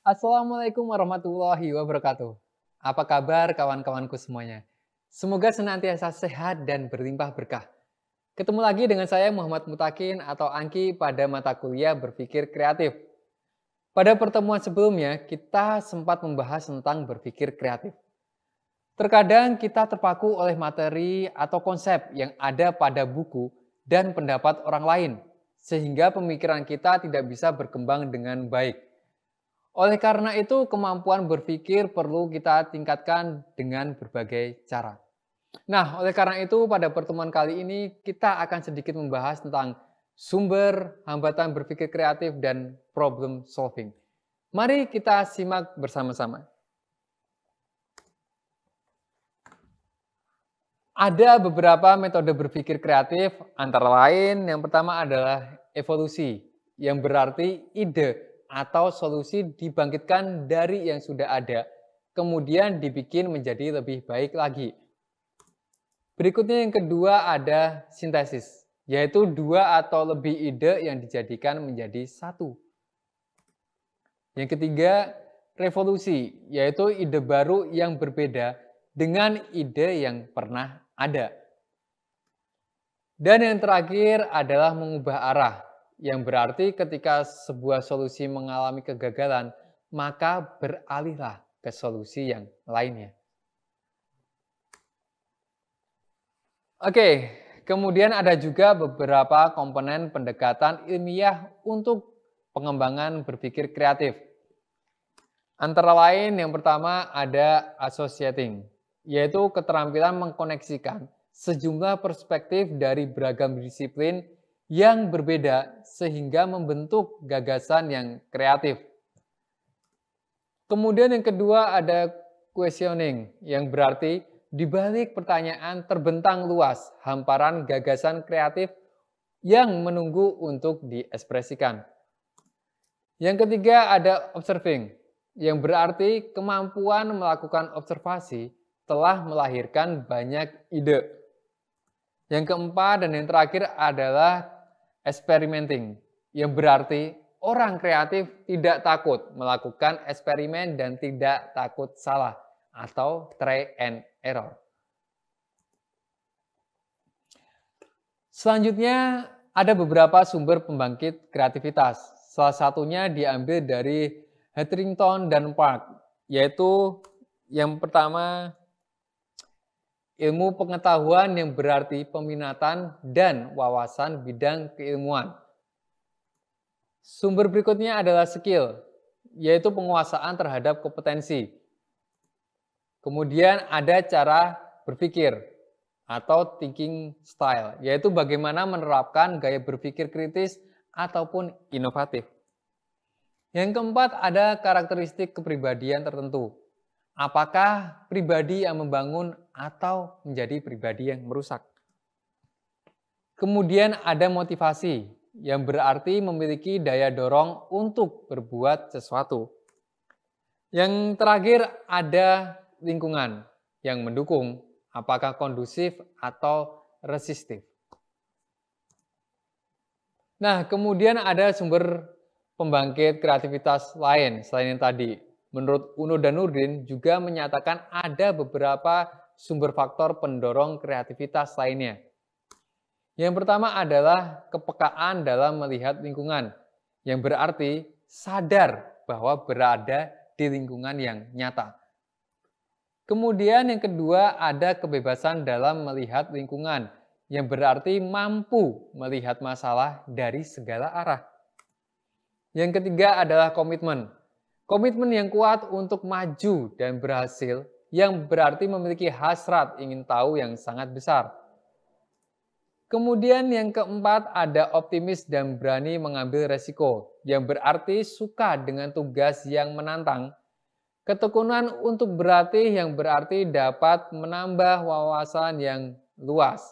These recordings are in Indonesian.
Assalamualaikum warahmatullahi wabarakatuh. Apa kabar kawan-kawanku semuanya? Semoga senantiasa sehat dan berlimpah berkah. Ketemu lagi dengan saya Muhammad Mutakin atau Angki pada mata kuliah berpikir kreatif. Pada pertemuan sebelumnya, kita sempat membahas tentang berpikir kreatif. Terkadang kita terpaku oleh materi atau konsep yang ada pada buku dan pendapat orang lain, sehingga pemikiran kita tidak bisa berkembang dengan baik. Oleh karena itu, kemampuan berpikir perlu kita tingkatkan dengan berbagai cara. Nah, oleh karena itu, pada pertemuan kali ini kita akan sedikit membahas tentang sumber hambatan berpikir kreatif dan problem solving. Mari kita simak bersama-sama. Ada beberapa metode berpikir kreatif, antara lain yang pertama adalah evolusi, yang berarti ide atau solusi dibangkitkan dari yang sudah ada, kemudian dibikin menjadi lebih baik lagi. Berikutnya yang kedua ada sintesis, yaitu dua atau lebih ide yang dijadikan menjadi satu. Yang ketiga, revolusi, yaitu ide baru yang berbeda dengan ide yang pernah ada. Dan yang terakhir adalah mengubah arah, yang berarti ketika sebuah solusi mengalami kegagalan, maka beralihlah ke solusi yang lainnya. Oke, kemudian ada juga beberapa komponen pendekatan ilmiah untuk pengembangan berpikir kreatif. Antara lain yang pertama ada associating, yaitu keterampilan mengkoneksikan sejumlah perspektif dari beragam disiplin yang berbeda sehingga membentuk gagasan yang kreatif. Kemudian yang kedua ada questioning yang berarti dibalik pertanyaan terbentang luas hamparan gagasan kreatif yang menunggu untuk diekspresikan. Yang ketiga ada observing yang berarti kemampuan melakukan observasi telah melahirkan banyak ide. Yang keempat dan yang terakhir adalah experimenting, yang berarti orang kreatif tidak takut melakukan eksperimen dan tidak takut salah atau try and error. Selanjutnya, ada beberapa sumber pembangkit kreativitas. Salah satunya diambil dari Hetherington dan Park, yaitu yang pertama ilmu pengetahuan yang berarti peminatan dan wawasan bidang keilmuan. Sumber berikutnya adalah skill, yaitu penguasaan terhadap kompetensi. Kemudian ada cara berpikir atau thinking style, yaitu bagaimana menerapkan gaya berpikir kritis ataupun inovatif. Yang keempat ada karakteristik kepribadian tertentu, Apakah pribadi yang membangun atau menjadi pribadi yang merusak? Kemudian ada motivasi yang berarti memiliki daya dorong untuk berbuat sesuatu. Yang terakhir ada lingkungan yang mendukung apakah kondusif atau resistif. Nah, kemudian ada sumber pembangkit kreativitas lain selain yang tadi, menurut Uno dan Nurdin juga menyatakan ada beberapa sumber faktor pendorong kreativitas lainnya. Yang pertama adalah kepekaan dalam melihat lingkungan, yang berarti sadar bahwa berada di lingkungan yang nyata. Kemudian yang kedua ada kebebasan dalam melihat lingkungan, yang berarti mampu melihat masalah dari segala arah. Yang ketiga adalah komitmen, Komitmen yang kuat untuk maju dan berhasil yang berarti memiliki hasrat ingin tahu yang sangat besar. Kemudian yang keempat ada optimis dan berani mengambil resiko yang berarti suka dengan tugas yang menantang. Ketekunan untuk berarti yang berarti dapat menambah wawasan yang luas.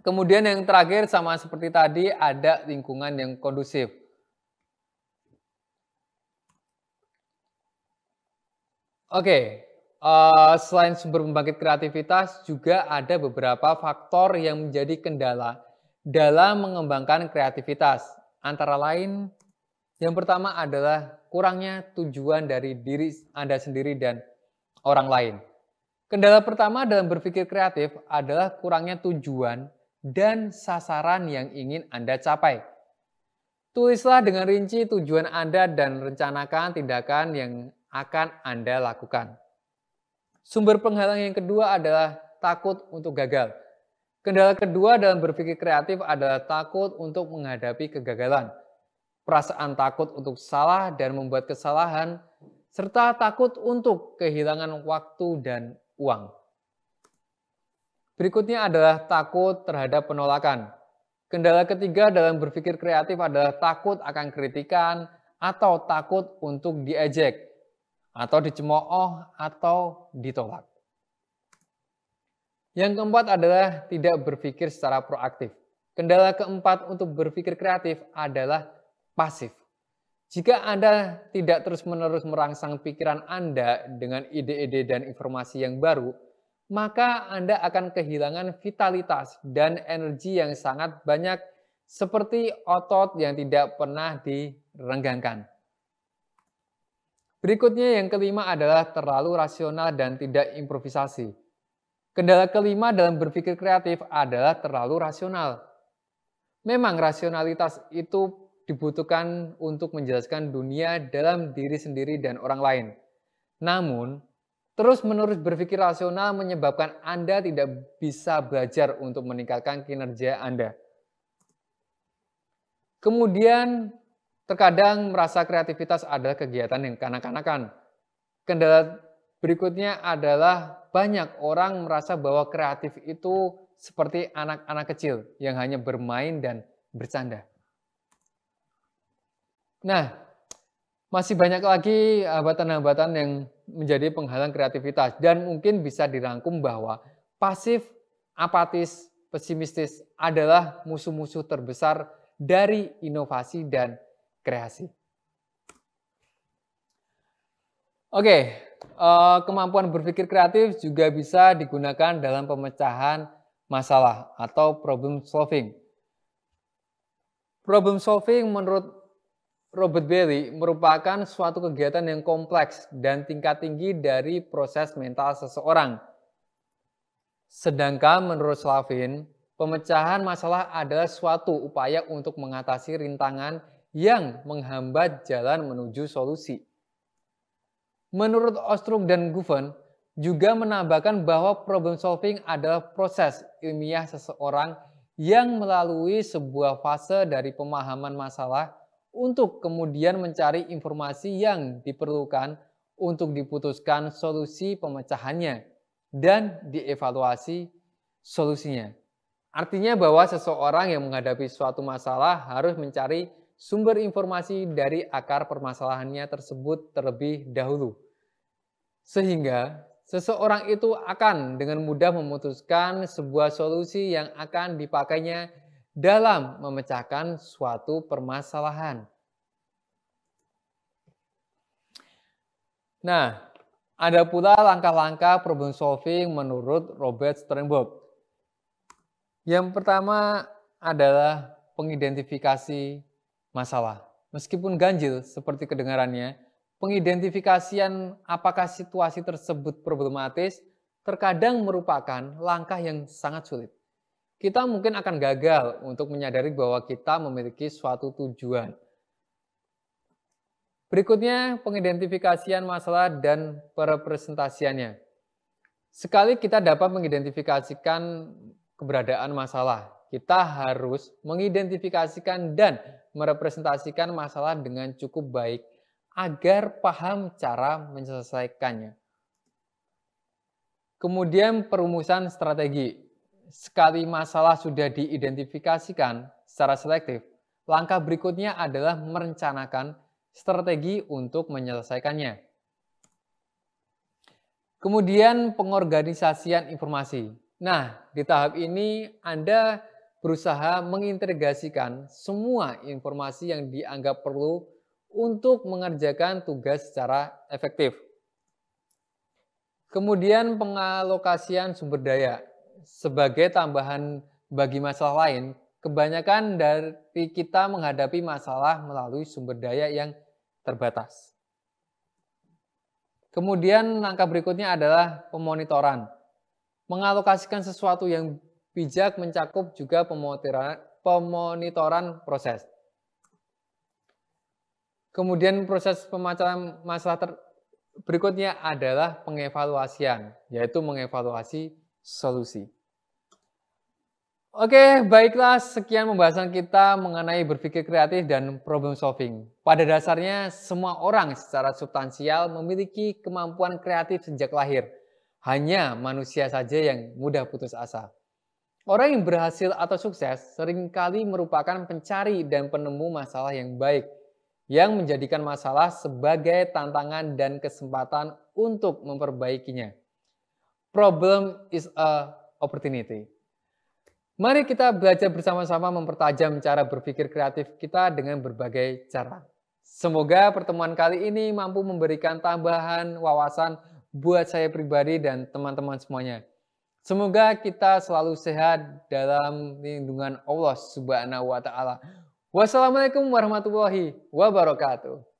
Kemudian yang terakhir sama seperti tadi ada lingkungan yang kondusif Oke, uh, selain sumber pembangkit kreativitas, juga ada beberapa faktor yang menjadi kendala dalam mengembangkan kreativitas. Antara lain, yang pertama adalah kurangnya tujuan dari diri Anda sendiri dan orang lain. Kendala pertama dalam berpikir kreatif adalah kurangnya tujuan dan sasaran yang ingin Anda capai. Tulislah dengan rinci tujuan Anda dan rencanakan tindakan yang akan Anda lakukan. Sumber penghalang yang kedua adalah takut untuk gagal. Kendala kedua dalam berpikir kreatif adalah takut untuk menghadapi kegagalan. Perasaan takut untuk salah dan membuat kesalahan, serta takut untuk kehilangan waktu dan uang. Berikutnya adalah takut terhadap penolakan. Kendala ketiga dalam berpikir kreatif adalah takut akan kritikan atau takut untuk diejek atau dicemooh atau ditolak. Yang keempat adalah tidak berpikir secara proaktif. Kendala keempat untuk berpikir kreatif adalah pasif. Jika Anda tidak terus-menerus merangsang pikiran Anda dengan ide-ide dan informasi yang baru, maka Anda akan kehilangan vitalitas dan energi yang sangat banyak seperti otot yang tidak pernah direnggangkan. Berikutnya yang kelima adalah terlalu rasional dan tidak improvisasi. Kendala kelima dalam berpikir kreatif adalah terlalu rasional. Memang rasionalitas itu dibutuhkan untuk menjelaskan dunia dalam diri sendiri dan orang lain. Namun, terus-menerus berpikir rasional menyebabkan Anda tidak bisa belajar untuk meningkatkan kinerja Anda. Kemudian Terkadang merasa kreativitas adalah kegiatan yang kanak-kanakan. Kendala berikutnya adalah banyak orang merasa bahwa kreatif itu seperti anak-anak kecil yang hanya bermain dan bercanda. Nah, masih banyak lagi eh, hambatan-hambatan yang menjadi penghalang kreativitas dan mungkin bisa dirangkum bahwa pasif, apatis, pesimistis adalah musuh-musuh terbesar dari inovasi dan kreasi. Oke, eh, kemampuan berpikir kreatif juga bisa digunakan dalam pemecahan masalah atau problem solving. Problem solving menurut Robert Berry merupakan suatu kegiatan yang kompleks dan tingkat tinggi dari proses mental seseorang. Sedangkan menurut Slavin, pemecahan masalah adalah suatu upaya untuk mengatasi rintangan yang menghambat jalan menuju solusi. Menurut Ostrom dan Guven, juga menambahkan bahwa problem solving adalah proses ilmiah seseorang yang melalui sebuah fase dari pemahaman masalah untuk kemudian mencari informasi yang diperlukan untuk diputuskan solusi pemecahannya dan dievaluasi solusinya. Artinya bahwa seseorang yang menghadapi suatu masalah harus mencari sumber informasi dari akar permasalahannya tersebut terlebih dahulu. Sehingga seseorang itu akan dengan mudah memutuskan sebuah solusi yang akan dipakainya dalam memecahkan suatu permasalahan. Nah, ada pula langkah-langkah problem solving menurut Robert Sternberg. Yang pertama adalah pengidentifikasi masalah. Meskipun ganjil seperti kedengarannya, pengidentifikasian apakah situasi tersebut problematis terkadang merupakan langkah yang sangat sulit. Kita mungkin akan gagal untuk menyadari bahwa kita memiliki suatu tujuan. Berikutnya pengidentifikasian masalah dan perepresentasiannya. Sekali kita dapat mengidentifikasikan keberadaan masalah, kita harus mengidentifikasikan dan merepresentasikan masalah dengan cukup baik agar paham cara menyelesaikannya. Kemudian perumusan strategi. Sekali masalah sudah diidentifikasikan secara selektif, langkah berikutnya adalah merencanakan strategi untuk menyelesaikannya. Kemudian pengorganisasian informasi. Nah, di tahap ini Anda berusaha mengintegrasikan semua informasi yang dianggap perlu untuk mengerjakan tugas secara efektif. Kemudian pengalokasian sumber daya sebagai tambahan bagi masalah lain, kebanyakan dari kita menghadapi masalah melalui sumber daya yang terbatas. Kemudian langkah berikutnya adalah pemonitoran. Mengalokasikan sesuatu yang Bijak mencakup juga pemonitoran proses. Kemudian proses pemacaran masalah berikutnya adalah pengevaluasian, yaitu mengevaluasi solusi. Oke, baiklah sekian pembahasan kita mengenai berpikir kreatif dan problem solving. Pada dasarnya, semua orang secara substansial memiliki kemampuan kreatif sejak lahir. Hanya manusia saja yang mudah putus asa. Orang yang berhasil atau sukses seringkali merupakan pencari dan penemu masalah yang baik, yang menjadikan masalah sebagai tantangan dan kesempatan untuk memperbaikinya. Problem is a opportunity. Mari kita belajar bersama-sama mempertajam cara berpikir kreatif kita dengan berbagai cara. Semoga pertemuan kali ini mampu memberikan tambahan wawasan buat saya pribadi dan teman-teman semuanya. Semoga kita selalu sehat dalam lindungan Allah Subhanahu wa taala. Wassalamualaikum warahmatullahi wabarakatuh.